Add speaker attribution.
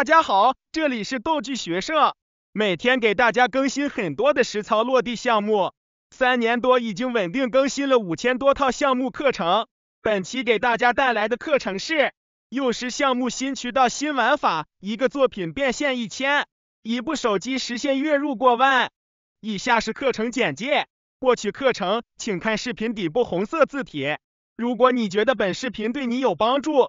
Speaker 1: 大家好，这里是道具学社，每天给大家更新很多的实操落地项目，三年多已经稳定更新了五千多套项目课程。本期给大家带来的课程是幼师项目新渠道新玩法，一个作品变现一千，一部手机实现月入过万。以下是课程简介，获取课程请看视频底部红色字体。如果你觉得本视频对你有帮助，